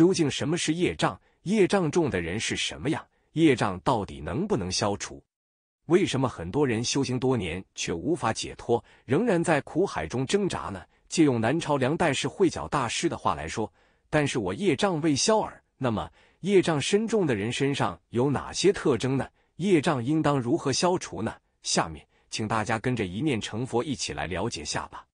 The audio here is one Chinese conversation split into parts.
究竟什么是业障？业障重的人是什么样？业障到底能不能消除？为什么很多人修行多年却无法解脱，仍然在苦海中挣扎呢？借用南朝梁代是慧脚大师的话来说：“但是我业障未消耳。”那么，业障深重的人身上有哪些特征呢？业障应当如何消除呢？下面，请大家跟着一念成佛一起来了解下吧。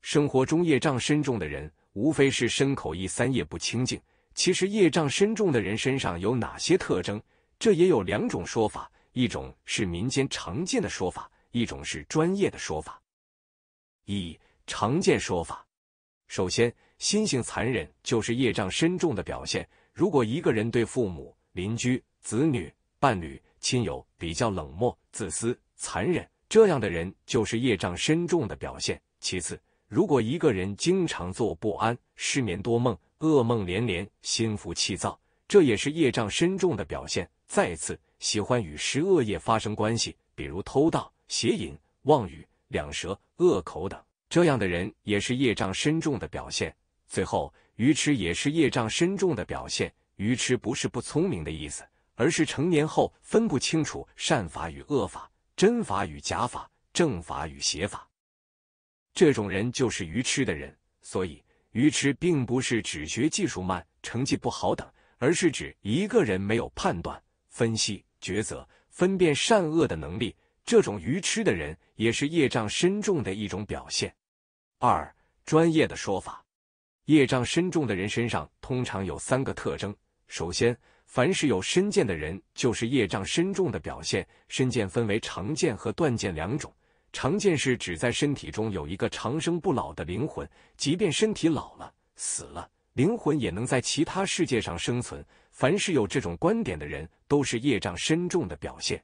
生活中业障深重的人，无非是身口意三业不清净。其实业障深重的人身上有哪些特征？这也有两种说法，一种是民间常见的说法，一种是专业的说法。一、常见说法：首先，心性残忍就是业障深重的表现。如果一个人对父母、邻居、子女、伴侣、亲友比较冷漠、自私、残忍，这样的人就是业障深重的表现。其次，如果一个人经常坐不安、失眠多梦。噩梦连连，心浮气躁，这也是业障深重的表现。再次，喜欢与十恶业发生关系，比如偷盗、邪淫、妄语、两舌、恶口等，这样的人也是业障深重的表现。最后，愚痴也是业障深重的表现。愚痴不是不聪明的意思，而是成年后分不清楚善法与恶法、真法与假法、正法与邪法，这种人就是愚痴的人。所以。愚痴并不是只学技术慢、成绩不好等，而是指一个人没有判断、分析、抉择、分辨善恶的能力。这种愚痴的人也是业障深重的一种表现。二、专业的说法，业障深重的人身上通常有三个特征。首先，凡是有身见的人，就是业障深重的表现。身见分为常见和断见两种。常见是指在身体中有一个长生不老的灵魂，即便身体老了、死了，灵魂也能在其他世界上生存。凡是有这种观点的人，都是业障深重的表现。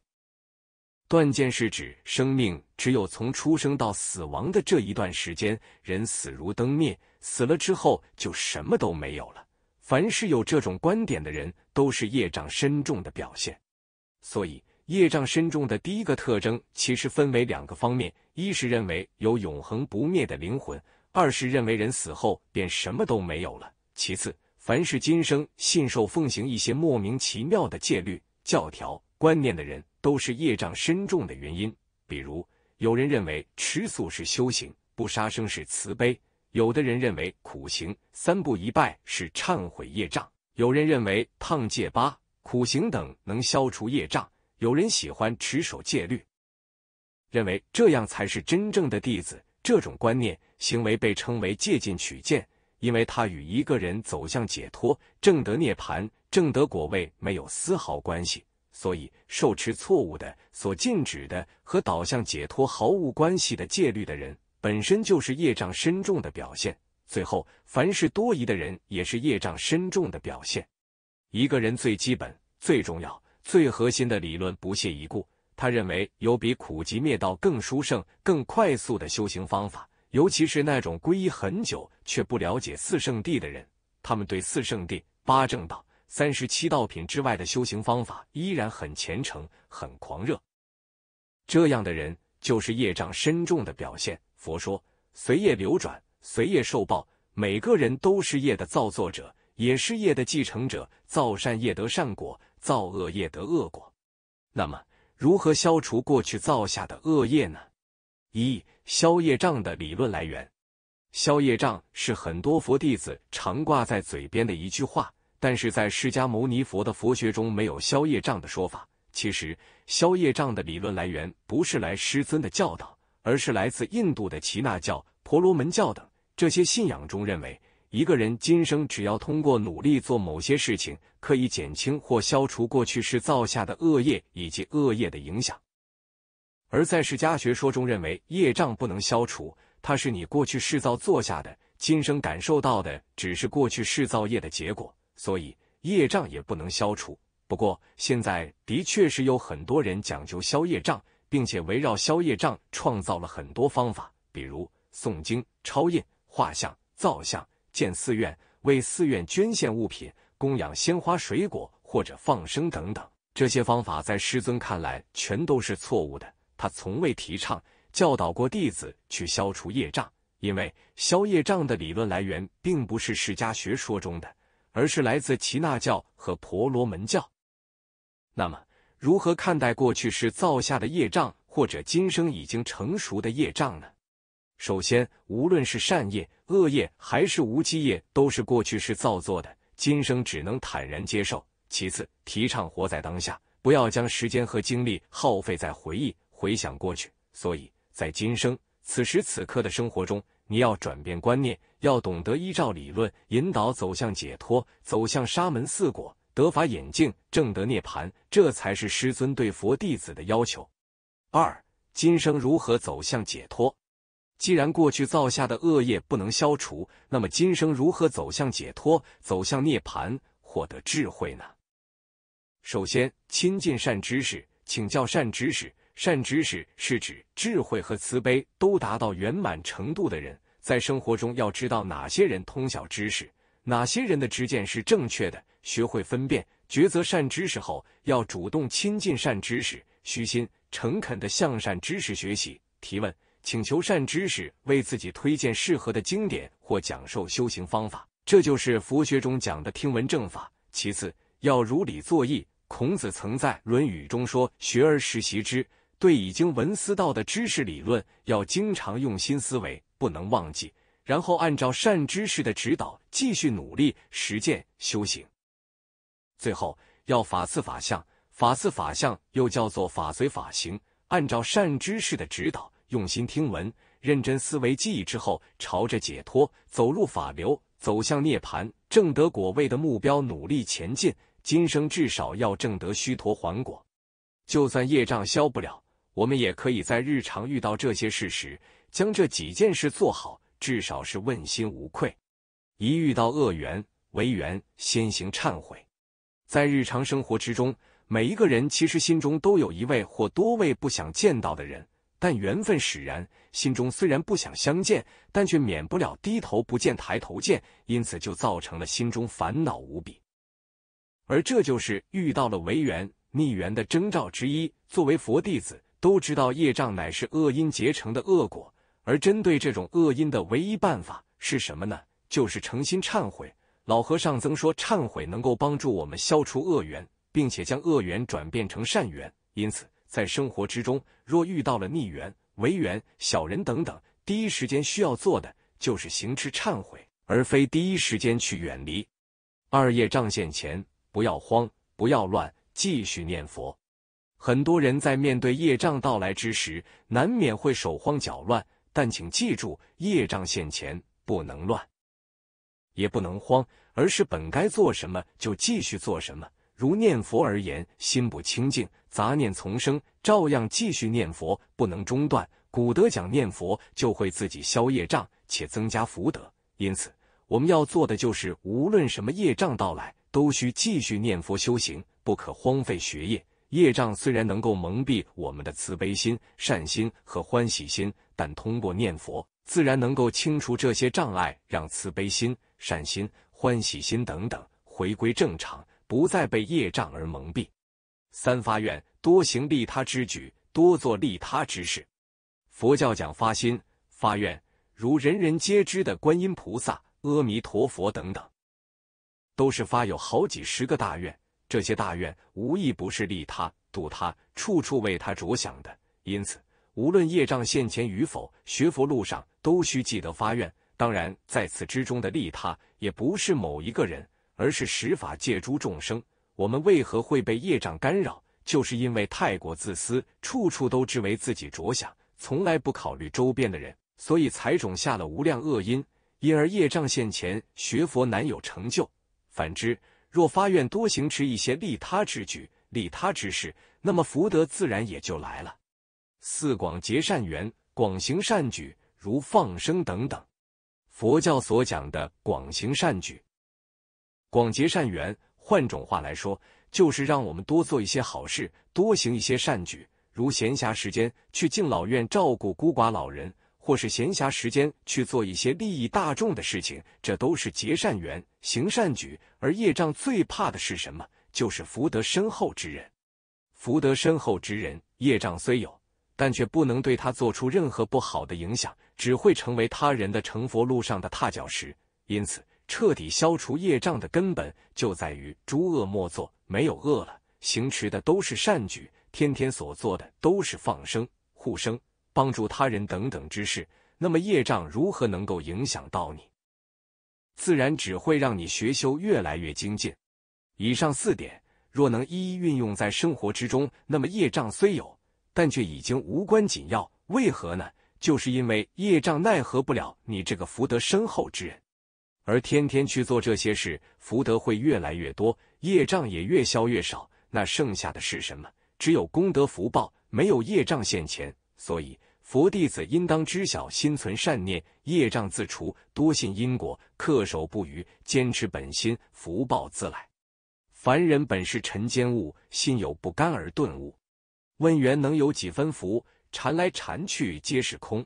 断见是指生命只有从出生到死亡的这一段时间，人死如灯灭，死了之后就什么都没有了。凡是有这种观点的人，都是业障深重的表现。所以。业障深重的第一个特征，其实分为两个方面：一是认为有永恒不灭的灵魂；二是认为人死后便什么都没有了。其次，凡是今生信受奉行一些莫名其妙的戒律、教条、观念的人，都是业障深重的原因。比如，有人认为吃素是修行，不杀生是慈悲；有的人认为苦行、三步一拜是忏悔业障；有人认为烫戒疤、苦行等能消除业障。有人喜欢持守戒律，认为这样才是真正的弟子。这种观念、行为被称为“借进取见”，因为他与一个人走向解脱、正得涅盘、正得果位没有丝毫关系。所以，受持错误的、所禁止的和导向解脱毫无关系的戒律的人，本身就是业障深重的表现。最后，凡是多疑的人，也是业障深重的表现。一个人最基本、最重要。最核心的理论不屑一顾，他认为有比苦集灭道更殊胜、更快速的修行方法，尤其是那种皈依很久却不了解四圣地的人，他们对四圣地、八正道、三十七道品之外的修行方法依然很虔诚、很狂热。这样的人就是业障深重的表现。佛说：随业流转，随业受报。每个人都是业的造作者，也是业的继承者。造善业得善果。造恶业得恶果，那么如何消除过去造下的恶业呢？一消业障的理论来源，消业障是很多佛弟子常挂在嘴边的一句话，但是在释迦牟尼佛的佛学中没有消业障的说法。其实消业障的理论来源不是来师尊的教导，而是来自印度的耆那教、婆罗门教等这些信仰中认为。一个人今生只要通过努力做某些事情，可以减轻或消除过去世造下的恶业以及恶业的影响。而在释迦学说中，认为业障不能消除，它是你过去世造作下的，今生感受到的只是过去世造业的结果，所以业障也不能消除。不过，现在的确是有很多人讲究消业障，并且围绕消业障创造了很多方法，比如诵经、抄印、画像、造像。建寺院，为寺院捐献物品，供养鲜花、水果或者放生等等，这些方法在师尊看来全都是错误的。他从未提倡、教导过弟子去消除业障，因为消业障的理论来源并不是释迦学说中的，而是来自耆那教和婆罗门教。那么，如何看待过去是造下的业障，或者今生已经成熟的业障呢？首先，无论是善业、恶业还是无机业，都是过去式造作的，今生只能坦然接受。其次，提倡活在当下，不要将时间和精力耗费在回忆、回想过去。所以在今生此时此刻的生活中，你要转变观念，要懂得依照理论引导，走向解脱，走向沙门四果，得法眼净，正得涅盘，这才是师尊对佛弟子的要求。二，今生如何走向解脱？既然过去造下的恶业不能消除，那么今生如何走向解脱、走向涅盘、获得智慧呢？首先，亲近善知识，请教善知识。善知识是指智慧和慈悲都达到圆满程度的人。在生活中，要知道哪些人通晓知识，哪些人的执见是正确的，学会分辨、抉择善知识后，要主动亲近善知识，虚心诚恳的向善知识学习、提问。请求善知识为自己推荐适合的经典或讲授修行方法，这就是佛学中讲的听闻正法。其次，要如理作义。孔子曾在《论语》中说：“学而时习之。”对已经闻思道的知识理论，要经常用心思维，不能忘记。然后按照善知识的指导，继续努力实践修行。最后，要法次法相。法次法相又叫做法随法行，按照善知识的指导。用心听闻，认真思维记忆之后，朝着解脱、走入法流、走向涅盘、正得果位的目标努力前进。今生至少要正得虚陀还果，就算业障消不了，我们也可以在日常遇到这些事时，将这几件事做好，至少是问心无愧。一遇到恶缘、违缘，先行忏悔。在日常生活之中，每一个人其实心中都有一位或多位不想见到的人。但缘分使然，心中虽然不想相见，但却免不了低头不见抬头见，因此就造成了心中烦恼无比。而这就是遇到了违缘、逆缘的征兆之一。作为佛弟子，都知道业障乃是恶因结成的恶果，而针对这种恶因的唯一办法是什么呢？就是诚心忏悔。老和尚曾说，忏悔能够帮助我们消除恶缘，并且将恶缘转变成善缘。因此。在生活之中，若遇到了逆缘、违缘、小人等等，第一时间需要做的就是行持忏悔，而非第一时间去远离。二业障现前，不要慌，不要乱，继续念佛。很多人在面对业障到来之时，难免会手慌脚乱，但请记住，业障现前不能乱，也不能慌，而是本该做什么就继续做什么。如念佛而言，心不清净，杂念丛生，照样继续念佛，不能中断。古德讲念佛就会自己消业障，且增加福德。因此，我们要做的就是，无论什么业障到来，都需继续念佛修行，不可荒废学业。业障虽然能够蒙蔽我们的慈悲心、善心和欢喜心，但通过念佛，自然能够清除这些障碍，让慈悲心、善心、欢喜心等等回归正常。不再被业障而蒙蔽。三发愿，多行利他之举，多做利他之事。佛教讲发心发愿，如人人皆知的观音菩萨、阿弥陀佛等等，都是发有好几十个大愿。这些大愿无一不是利他、度他，处处为他着想的。因此，无论业障现前与否，学佛路上都需记得发愿。当然，在此之中的利他，也不是某一个人。而是实法借诸众生。我们为何会被业障干扰？就是因为太过自私，处处都只为自己着想，从来不考虑周边的人，所以才种下了无量恶因，因而业障现前，学佛难有成就。反之，若发愿多行持一些利他之举、利他之事，那么福德自然也就来了。四广结善缘，广行善举，如放生等等。佛教所讲的广行善举。广结善缘，换种话来说，就是让我们多做一些好事，多行一些善举。如闲暇时间去敬老院照顾孤寡老人，或是闲暇时间去做一些利益大众的事情，这都是结善缘、行善举。而业障最怕的是什么？就是福德深厚之人。福德深厚之人，业障虽有，但却不能对他做出任何不好的影响，只会成为他人的成佛路上的踏脚石。因此。彻底消除业障的根本就在于诸恶莫作，没有恶了，行持的都是善举，天天所做的都是放生、护生、帮助他人等等之事。那么业障如何能够影响到你？自然只会让你学修越来越精进。以上四点若能一一运用在生活之中，那么业障虽有，但却已经无关紧要。为何呢？就是因为业障奈何不了你这个福德深厚之人。而天天去做这些事，福德会越来越多，业障也越消越少。那剩下的是什么？只有功德福报，没有业障现前。所以佛弟子应当知晓，心存善念，业障自除；多信因果，恪守不渝，坚持本心，福报自来。凡人本是尘间物，心有不甘而顿悟。问缘能有几分福？缠来缠去皆是空。